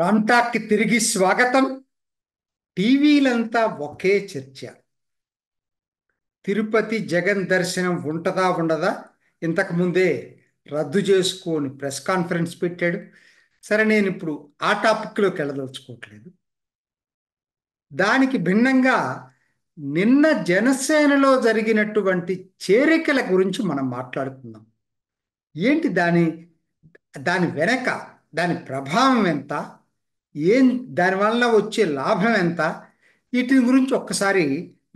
రాంటాక్కి తిరిగి స్వాగతం టీవీలంతా ఒకే చర్చ తిరుపతి జగన్ దర్శనం ఉంటదా ఉండదా ఇంతకుముందే రద్దు చేసుకొని ప్రెస్ కాన్ఫరెన్స్ పెట్టాడు సరే నేను ఇప్పుడు ఆ టాపిక్లోకి వెళ్ళదలుచుకోవట్లేదు దానికి భిన్నంగా నిన్న జనసేనలో జరిగినటువంటి చేరికల గురించి మనం మాట్లాడుకుందాం ఏంటి దాని దాని వెనక దాని ప్రభావం ఎంత ఏం దానివల్ల వచ్చే లాభం ఎంత వీటి గురించి ఒక్కసారి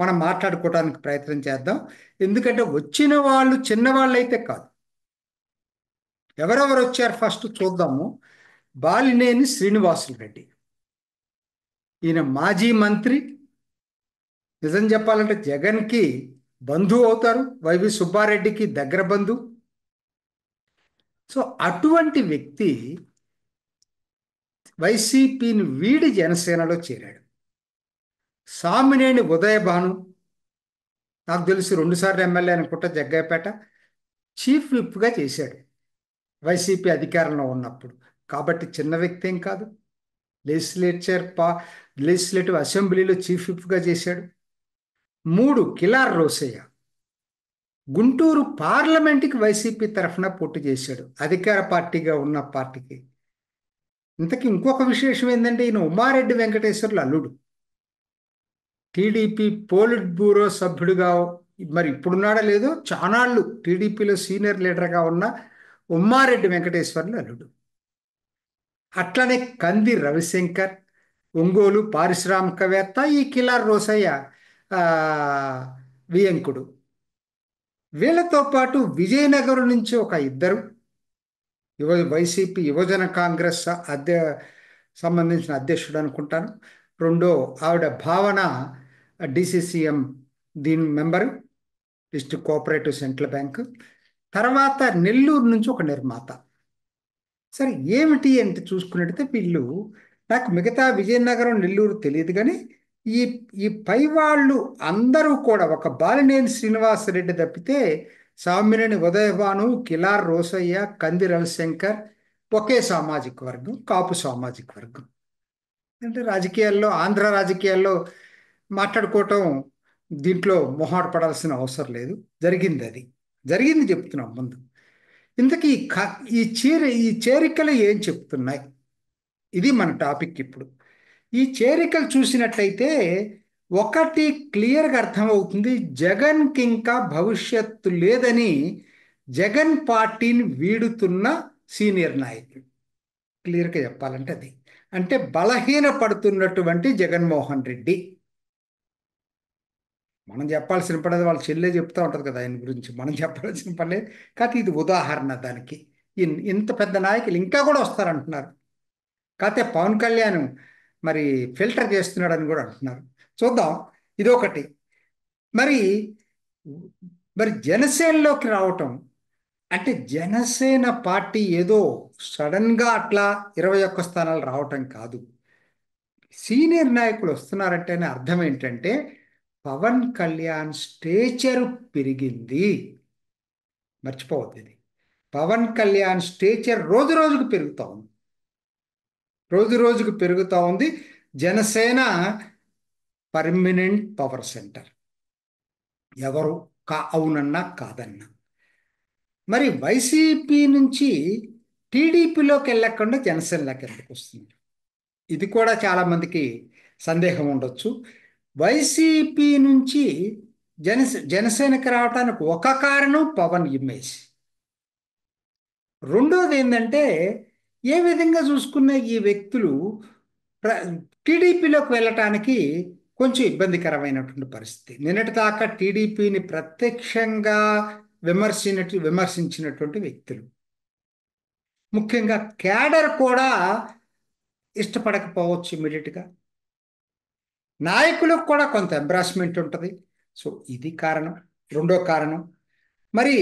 మనం మాట్లాడుకోవడానికి ప్రయత్నం చేద్దాం ఎందుకంటే వచ్చిన వాళ్ళు చిన్నవాళ్ళు అయితే కాదు ఎవరెవరు వచ్చారు ఫస్ట్ చూద్దాము బాలినేని శ్రీనివాసులు రెడ్డి ఈయన మాజీ మంత్రి నిజం చెప్పాలంటే జగన్కి బంధువు అవుతారు వైవి సుబ్బారెడ్డికి దగ్గర బంధువు సో అటువంటి వ్యక్తి వైసీపీని వీడి జనసేనలో చేరాడు సామినేని ఉదయభాను నాకు తెలిసి రెండుసార్లు ఎమ్మెల్యే అనుకుంటా జగ్గయ్యపేట చీఫ్ విప్గా చేశాడు వైసీపీ అధికారంలో ఉన్నప్పుడు కాబట్టి చిన్న వ్యక్తి ఏం కాదు లెజిస్లేచర్ పా లెజిస్లేటివ్ అసెంబ్లీలో చీఫ్ విప్గా చేశాడు మూడు కిలార్ రోసయ్య గుంటూరు పార్లమెంటుకి వైసీపీ తరఫున పోటీ చేశాడు అధికార పార్టీగా ఉన్న పార్టీకి ఇంతకీ ఇంకొక విశేషం ఏంటంటే ఈయన ఉమారెడ్డి వెంకటేశ్వర్లు అల్లుడు టీడీపీ పోలిట్ బ్యూరో సభ్యుడిగా మరి ఇప్పుడున్నాడా లేదో చానాళ్ళు టీడీపీలో సీనియర్ లీడర్గా ఉన్న ఉమ్మారెడ్డి వెంకటేశ్వర్లు అల్లుడు అట్లనే కంది రవిశంకర్ ఒంగోలు పారిశ్రామికవేత్త ఈ కిలార్ రోసయ్య వియంకుడు వీళ్ళతో పాటు విజయనగరం నుంచి ఒక ఇద్దరు యువ వైసీపీ యువజన కాంగ్రెస్ అధ్య సంబంధించిన అధ్యక్షుడు అనుకుంటాను రెండో ఆవిడ భావన డిసిసిఎం దీని member district cooperative central bank తర్వాత నెల్లూరు నుంచి ఒక నిర్మాత సరే ఏమిటి అంటే చూసుకున్నట్టయితే వీళ్ళు నాకు మిగతా విజయనగరం నెల్లూరు తెలియదు కానీ ఈ ఈ పై వాళ్ళు అందరూ కూడా ఒక బాలినేని శ్రీనివాసరెడ్డి తప్పితే సామినేని ఉదయభాను కిలార్ రోసయ్య కంది రవిశంకర్ ఒకే సామాజిక వర్గం కాపు సామాజిక వర్గం అంటే రాజకీయాల్లో ఆంధ్ర రాజకీయాల్లో మాట్లాడుకోవటం దీంట్లో మొహాటపడాల్సిన అవసరం లేదు జరిగింది అది జరిగింది చెప్తున్నాం ముందు ఇంతకీ ఈ చీర ఈ చేరికలు ఏం చెప్తున్నాయి ఇది మన టాపిక్ ఇప్పుడు ఈ చేరికలు చూసినట్లయితే ఒకటి క్లియర్గా అర్థమవుతుంది జగన్కి ఇంకా భవిష్యత్తు లేదని జగన్ పార్టీని వీడుతున్న సీనియర్ నాయకుడు క్లియర్గా చెప్పాలంటే అది అంటే బలహీన పడుతున్నటువంటి జగన్మోహన్ రెడ్డి మనం చెప్పాల్సిన అది వాళ్ళ చెల్లె చెప్తూ ఉంటుంది కదా ఆయన గురించి మనం చెప్పాల్సిన లేదు కాకపోతే ఇది ఉదాహరణ దానికి ఇంత పెద్ద నాయకులు ఇంకా కూడా వస్తారంటున్నారు కాకపోతే పవన్ కళ్యాణ్ మరి ఫిల్టర్ చేస్తున్నాడని కూడా అంటున్నారు చూద్దాం ఇదొకటి మరి మరి జనసేనలోకి రావటం అంటే జనసేన పార్టీ ఏదో సడన్గా అట్లా ఇరవై ఒక్క స్థానాలు రావటం కాదు సీనియర్ నాయకులు వస్తున్నారంటేనే అర్థం ఏంటంటే పవన్ కళ్యాణ్ స్టేచర్ పెరిగింది మర్చిపోవద్దు పవన్ కళ్యాణ్ స్టేచర్ రోజు రోజుకు పెరుగుతూ ఉంది రోజు రోజుకు పెరుగుతూ ఉంది జనసేన పర్మినెంట్ పవర్ సెంటర్ ఎవరు కా అవునన్నా కాదన్నా మరి వైసీపీ నుంచి టీడీపీలోకి వెళ్ళకుండా జనసేనలోకి ఎందుకు వస్తుంది ఇది కూడా చాలామందికి సందేహం ఉండొచ్చు వైసీపీ నుంచి జనసే జనసేనకి రావడానికి ఒక కారణం పవన్ ఇమేజ్ రెండోది ఏంటంటే ఏ విధంగా చూసుకున్న ఈ వ్యక్తులు టీడీపీలోకి వెళ్ళటానికి కొంచెం ఇబ్బందికరమైనటువంటి పరిస్థితి నిన్నటి దాకా టీడీపీని ప్రత్యక్షంగా విమర్శినట్టు విమర్శించినటువంటి వ్యక్తులు ముఖ్యంగా క్యాడర్ కూడా ఇష్టపడకపోవచ్చు ఇమీడియట్గా నాయకులకు కూడా కొంత ఎంబ్రాస్మెంట్ ఉంటుంది సో ఇది కారణం రెండో కారణం మరి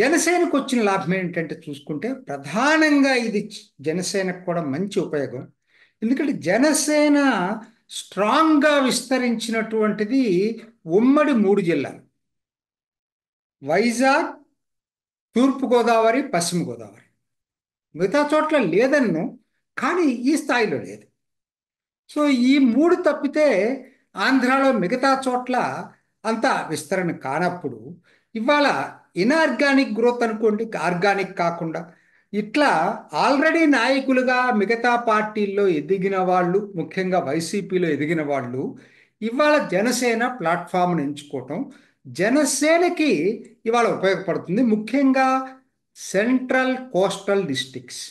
జనసేనకు వచ్చిన లాభం ఏంటంటే చూసుకుంటే ప్రధానంగా ఇది జనసేనకు కూడా మంచి ఉపయోగం ఎందుకంటే జనసేన స్ట్రాంగ్గా విస్తరించినటువంటిది ఉమ్మడి మూడు జిల్లాలు వైజాగ్ తూర్పుగోదావరి పశ్చిమ గోదావరి మిగతా చోట్ల లేదన్ను కానీ ఈ స్థాయిలో లేదు సో ఈ మూడు తప్పితే ఆంధ్రాలో మిగతా చోట్ల అంత విస్తరణ కానప్పుడు ఇవాళ ఇన్ఆర్గానిక్ గ్రోత్ అనుకోండి ఆర్గానిక్ కాకుండా ఇట్లా ఆల్రెడీ నాయకులుగా మిగతా పార్టీల్లో ఎదిగిన వాళ్ళు ముఖ్యంగా వైసీపీలో ఎదిగిన వాళ్ళు ఇవాళ జనసేన ప్లాట్ఫామ్ను ఎంచుకోవటం జనసేనకి ఇవాళ ఉపయోగపడుతుంది ముఖ్యంగా central coastal districts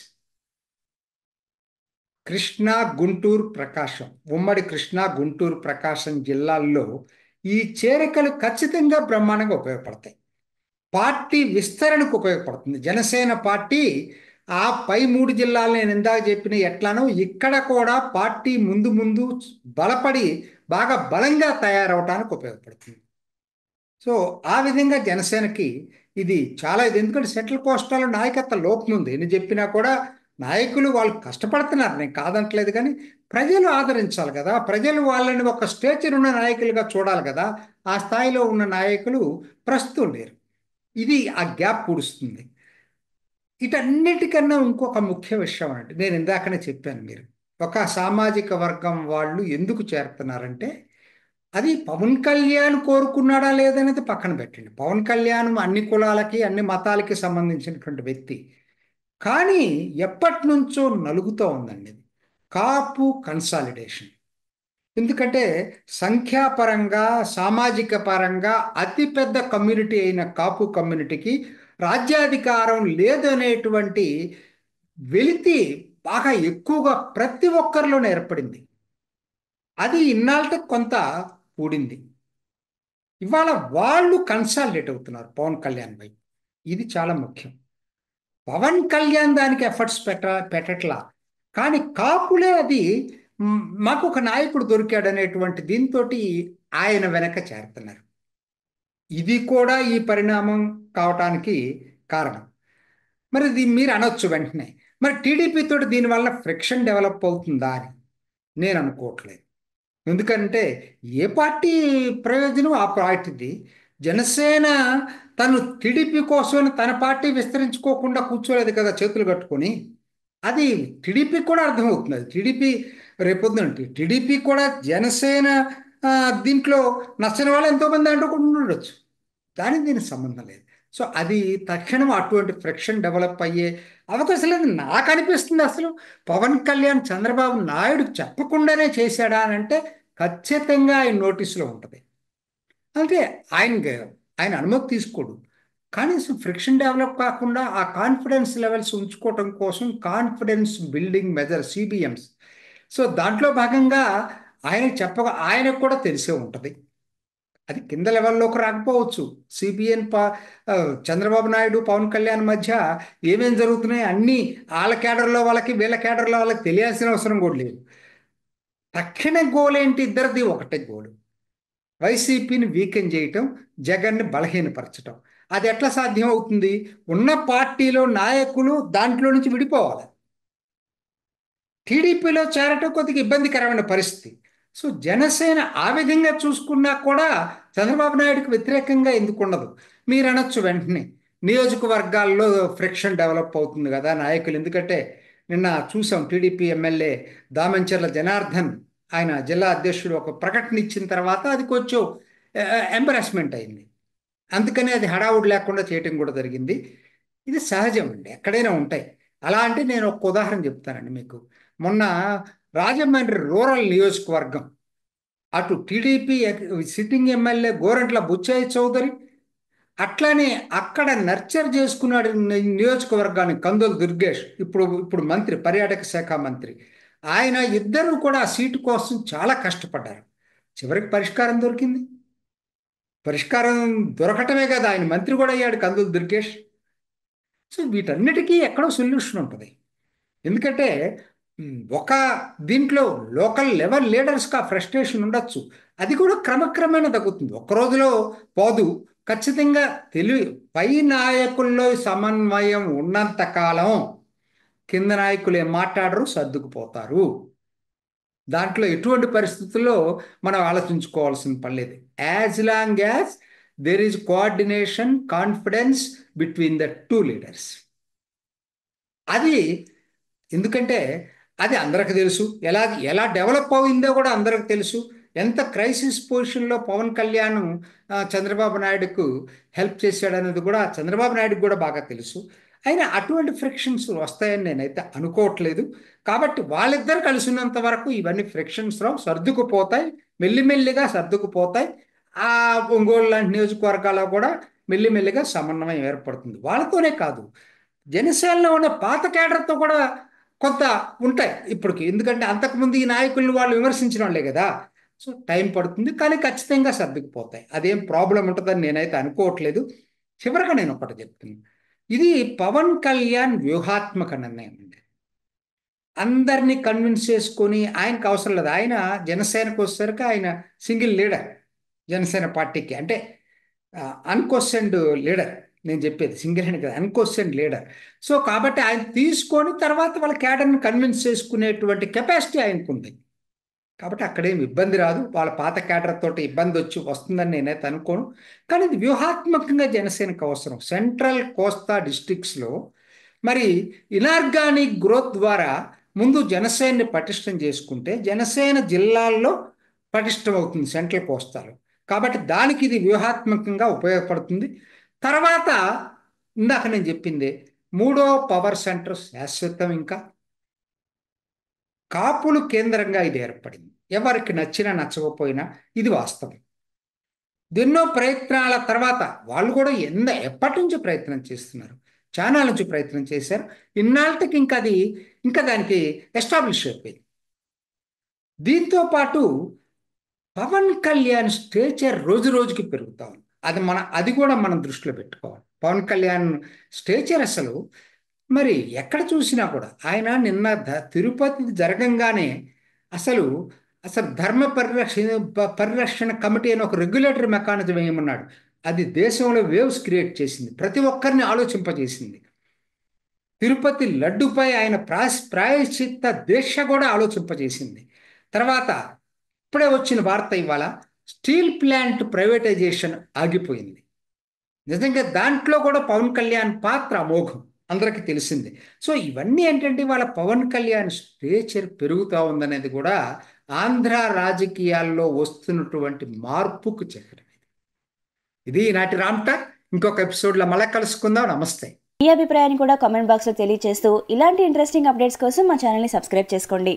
Krishna Guntur Prakasam ఉమ్మడి కృష్ణా గుంటూరు ప్రకాశం జిల్లాల్లో ఈ చేరికలు ఖచ్చితంగా బ్రహ్మాండంగా ఉపయోగపడతాయి పార్టీ విస్తరణకు ఉపయోగపడుతుంది జనసేన పార్టీ ఆ పై మూడు జిల్లాలు నేను ఇందాక చెప్పిన ఎట్లానో ఇక్కడ కూడా పార్టీ ముందు ముందు బలపడి బాగా బలంగా తయారవడానికి ఉపయోగపడుతుంది సో ఆ విధంగా జనసేనకి ఇది చాలా ఇది ఎందుకంటే సెంట్రల్ కోస్టాలు నాయకత్వ లోపం ఉంది నేను చెప్పినా కూడా నాయకులు వాళ్ళు కష్టపడుతున్నారు నేను కాదనట్లేదు కానీ ప్రజలు ఆదరించాలి కదా ప్రజలు వాళ్ళని ఒక స్టేచర్ ఉన్న నాయకులుగా చూడాలి కదా ఆ స్థాయిలో ఉన్న నాయకులు ప్రస్తుతం లేరు ఇది ఆ గ్యాప్ పూడుస్తుంది ఇటన్నిటికన్నా ఇంకొక ముఖ్య విషయం అంటే నేను ఇందాకనే చెప్పాను మీరు ఒక సామాజిక వర్గం వాళ్ళు ఎందుకు చేరుతున్నారంటే అది పవన్ కళ్యాణ్ కోరుకున్నాడా లేదనేది పక్కన పెట్టండి పవన్ కళ్యాణ్ అన్ని కులాలకి అన్ని మతాలకి సంబంధించినటువంటి వ్యక్తి కానీ ఎప్పటి నుంచో నలుగుతూ ఉందండి కాపు కన్సాలిడేషన్ ఎందుకంటే సంఖ్యాపరంగా సామాజిక పరంగా అతిపెద్ద కమ్యూనిటీ అయిన కాపు కమ్యూనిటీకి రాజ్యాధికారం లేదనేటువంటి వెలితి బాగా ఎక్కువగా ప్రతి ఒక్కరిలోనే ఏర్పడింది అది ఇన్నాళ్ళతో కొంత కూడింది ఇవాళ వాళ్ళు కన్సాలిడేట్ అవుతున్నారు పవన్ కళ్యాణ్ పై ఇది చాలా ముఖ్యం పవన్ కళ్యాణ్ దానికి ఎఫర్ట్స్ పెట్ట పెట్టట్లా కానీ కాపులే అది మాకు ఒక నాయకుడు దొరికాడు అనేటువంటి దీంతో ఆయన వెనక చేరుతున్నారు ఇది కూడా ఈ పరిణామం కావటానికి కారణం మరి ఇది మీరు అనొచ్చు వెంటనే మరి టీడీపీతో దీనివల్ల ఫ్రిక్షన్ డెవలప్ అవుతుందా అని నేను అనుకోవట్లేదు ఎందుకంటే ఏ పార్టీ ప్రయోజనం ఆ పార్టీది జనసేన తను టీడీపీ కోసం తన పార్టీ విస్తరించుకోకుండా కూర్చోలేదు కదా చేతులు కట్టుకొని అది టీడీపీకి కూడా అర్థమవుతుంది టీడీపీ రేపొద్దున టీడీపీ కూడా జనసేన దీంట్లో నచ్చని వాళ్ళు ఎంతోమంది దాంట్లో ఉండొచ్చు దానికి దీనికి సంబంధం లేదు సో అది తక్షణం అటువంటి ఫ్రిక్షన్ డెవలప్ అయ్యే అవకాశం లేదు నాకు అనిపిస్తుంది అసలు పవన్ కళ్యాణ్ చంద్రబాబు నాయుడు చెప్పకుండానే చేశాడా అని అంటే ఖచ్చితంగా ఆయన నోటీసులో ఉంటుంది అంటే ఆయన ఆయన అనుమతి తీసుకోడు కనీసం ఫ్రిక్షన్ డెవలప్ కాకుండా ఆ కాన్ఫిడెన్స్ లెవెల్స్ ఉంచుకోవటం కోసం confidence building measure CBMs so దాంట్లో భాగంగా ఆయన చెప్పక ఆయనకు కూడా తెలిసే ఉంటుంది అది కింద లెవెల్లోకి రాకపోవచ్చు సిబిఎన్ ప చంద్రబాబు నాయుడు పవన్ కళ్యాణ్ మధ్య ఏమేమి జరుగుతున్నాయి అన్నీ వాళ్ళ కేడర్లో వాళ్ళకి వీళ్ళ కేడర్లో వాళ్ళకి తెలియాల్సిన అవసరం కూడా లేదు తక్షణ గోల్ ఏంటి ఇద్దరిది ఒకటే గోలు వైసీపీని వీకెన్ చేయటం జగన్ని బలహీనపరచటం అది ఎట్లా సాధ్యమవుతుంది ఉన్న పార్టీలో నాయకులు దాంట్లో నుంచి విడిపోవాలి టీడీపీలో చేరటం కొద్దిగా ఇబ్బందికరమైన పరిస్థితి సో జనసేన ఆ విధంగా చూసుకున్నా కూడా చంద్రబాబు నాయుడుకి వ్యతిరేకంగా ఎందుకు ఉండదు మీరు అనొచ్చు వెంటనే నియోజకవర్గాల్లో ఫ్రిక్షన్ డెవలప్ అవుతుంది కదా నాయకులు ఎందుకంటే నిన్న చూసాం టీడీపీ ఎమ్మెల్యే దామంచెర్ల జనార్దన్ ఆయన జిల్లా అధ్యక్షుడు ఒక ప్రకటన ఇచ్చిన తర్వాత అది కొంచెం ఎంబరాస్మెంట్ అయింది అందుకని అది హడావుడు లేకుండా చేయటం కూడా జరిగింది ఇది సహజం అండి ఎక్కడైనా ఉంటాయి అలా అంటే నేను ఒక ఉదాహరణ చెప్తానండి మీకు మొన్న రాజమండ్రి రూరల్ నియోజకవర్గం అటు టీడీపీ సిట్టింగ్ ఎమ్మెల్యే గోరంట్ల బుచ్చయ్య చౌదరి అట్లానే అక్కడ నర్చర్ చేసుకున్నాడు నియోజకవర్గానికి కందులు దుర్గేష్ ఇప్పుడు ఇప్పుడు మంత్రి పర్యాటక శాఖ మంత్రి ఆయన ఇద్దరు కూడా ఆ సీటు కోసం చాలా కష్టపడ్డారు చివరికి పరిష్కారం దొరికింది పరిష్కారం దొరకటమే కదా ఆయన మంత్రి కూడా అయ్యాడు కందులు దుర్గేష్ సో వీటన్నిటికీ ఎక్కడో సొల్యూషన్ ఉంటుంది ఎందుకంటే ఒక దీంట్లో లోకల్ లెవెల్ లీడర్స్కి ఆ ఫ్రస్ట్రేషన్ ఉండొచ్చు అది కూడా క్రమక్రమేణ తగ్గుతుంది ఒక రోజులో పోదు ఖచ్చితంగా తెలివి పై నాయకుల్లో సమన్వయం ఉన్నంత కాలం కింద నాయకులు ఏం మాట్లాడరు సర్దుకుపోతారు దాంట్లో ఎటువంటి పరిస్థితుల్లో మనం ఆలోచించుకోవాల్సిన పని లేదు as long as there is coordination confidence between the two leaders అది ఎందుకంటే అది అందరికి తెలుసు ఎలా ఎలా డెవలప్ అయిందో కూడా అందరికి తెలుసు ఎంత క్రైసిస్ పొజిషన్లో పవన్ కళ్యాణ్ చంద్రబాబు నాయుడుకు హెల్ప్ చేశాడనేది కూడా చంద్రబాబు నాయుడుకు కూడా బాగా తెలుసు అయినా అటువంటి ఫ్రిక్షన్స్ వస్తాయని నేనైతే అనుకోవట్లేదు కాబట్టి వాళ్ళిద్దరు కలిసి వరకు ఇవన్నీ ఫ్రిక్షన్స్ రావు సర్దుకుపోతాయి మెల్లిమెల్లిగా సర్దుకుపోతాయి ఆ ఒంగోలు లాంటి నియోజకవర్గాల్లో కూడా మెల్లిమెల్లిగా సమన్వయం ఏర్పడుతుంది వాళ్ళతోనే కాదు జనసేనలో ఉన్న పాత కేడర్తో కూడా కొంత ఉంటాయి ఇప్పటికి ఎందుకంటే అంతకుముందు ఈ నాయకుల్ని వాళ్ళు విమర్శించిన వాళ్ళే కదా సో టైం పడుతుంది కానీ ఖచ్చితంగా సర్దుకుపోతాయి అదేం ప్రాబ్లం ఉంటుందని నేనైతే అనుకోవట్లేదు చివరగా నేను ఒకటి చెప్తున్నాను ఇది పవన్ కళ్యాణ్ వ్యూహాత్మక నిర్ణయం అండి అందరినీ కన్విన్స్ చేసుకొని ఆయనకు అవసరం లేదు ఆయన జనసేనకు వచ్చేసరికి ఆయన సింగిల్ లీడర్ జనసేన పార్టీకి అంటే అన్కొస్టెండ్ లీడర్ నేను చెప్పేది సింగిల్ హ్యాండ్ కదా అన్కోశ్చన్ లీడర్ సో కాబట్టి ఆయన తీసుకొని తర్వాత వాళ్ళ క్యాడర్ని కన్విన్స్ చేసుకునేటువంటి కెపాసిటీ ఆయనకుంది కాబట్టి అక్కడేం ఇబ్బంది రాదు వాళ్ళ పాత క్యాడర్ తోటి ఇబ్బంది వచ్చి వస్తుందని నేనైతే అనుకోను కానీ ఇది వ్యూహాత్మకంగా జనసేనకు అవసరం సెంట్రల్ కోస్తా డిస్టిక్స్లో మరి ఇనార్గానిక్ గ్రోత్ ద్వారా ముందు జనసేనని పటిష్టం చేసుకుంటే జనసేన జిల్లాల్లో పటిష్టం అవుతుంది సెంట్రల్ కోస్తాలో కాబట్టి దానికి ఇది వ్యూహాత్మకంగా ఉపయోగపడుతుంది తర్వాత ఇందాక నేను చెప్పింది మూడో పవర్ సెంటర్ శాశ్వతం ఇంకా కాపులు కేంద్రంగా ఇది ఏర్పడింది ఎవరికి నచ్చినా నచ్చకపోయినా ఇది వాస్తవం ఎన్నో ప్రయత్నాల తర్వాత వాళ్ళు కూడా ఎంత ఎప్పటి నుంచి ప్రయత్నం చేస్తున్నారు చాలా నుంచి ప్రయత్నం చేశారు ఇన్నాళ్ళకి ఇంకా అది ఇంకా దానికి ఎస్టాబ్లిష్ అయిపోయింది దీంతో పాటు పవన్ కళ్యాణ్ స్టేచర్ రోజు రోజుకి పెరుగుతూ ఉంది అది మన అది కూడా మనం దృష్టిలో పెట్టుకోవాలి పవన్ కళ్యాణ్ స్టేచర్ అసలు మరి ఎక్కడ చూసినా కూడా ఆయన నిన్న తిరుపతి జరగంగానే అసలు అసలు ధర్మ పరిరక్షణ పరిరక్షణ కమిటీ అని ఒక రెగ్యులేటరీ మెకానిజం ఏమన్నాడు అది దేశంలో వేవ్స్ క్రియేట్ చేసింది ప్రతి ఒక్కరిని ఆలోచింపజేసింది తిరుపతి లడ్డుపై ఆయన ప్రా ప్రాయశ్చిత్త దీక్ష కూడా ఆలోచింపజేసింది తర్వాత ఇప్పుడే వచ్చిన వార్త ఇవాళ స్టీల్ ప్లాంట్ ప్రైవేటైజేషన్ ఆగిపోయింది నిజంగా దాంట్లో కూడా పవన్ కళ్యాణ్ పాత్ర అమోఘం అందరికీ తెలిసింది సో ఇవన్నీ ఏంటంటే వాళ్ళ పవన్ కళ్యాణ్ స్టేచర్ పెరుగుతూ ఉందనేది కూడా ఆంధ్ర రాజకీయాల్లో వస్తున్నటువంటి మార్పుకు చక్రం ఇది నాటి రామ్ట ఇంకొక ఎపిసోడ్లో మళ్ళీ కలుసుకుందాం నమస్తే మీ అభిప్రాయాన్ని కూడా కామెంట్ బాక్స్లో తెలియజేస్తూ ఇలాంటి ఇంట్రెస్టింగ్ అప్డేట్స్ కోసం మా ఛానల్ని సబ్స్క్రైబ్ చేసుకోండి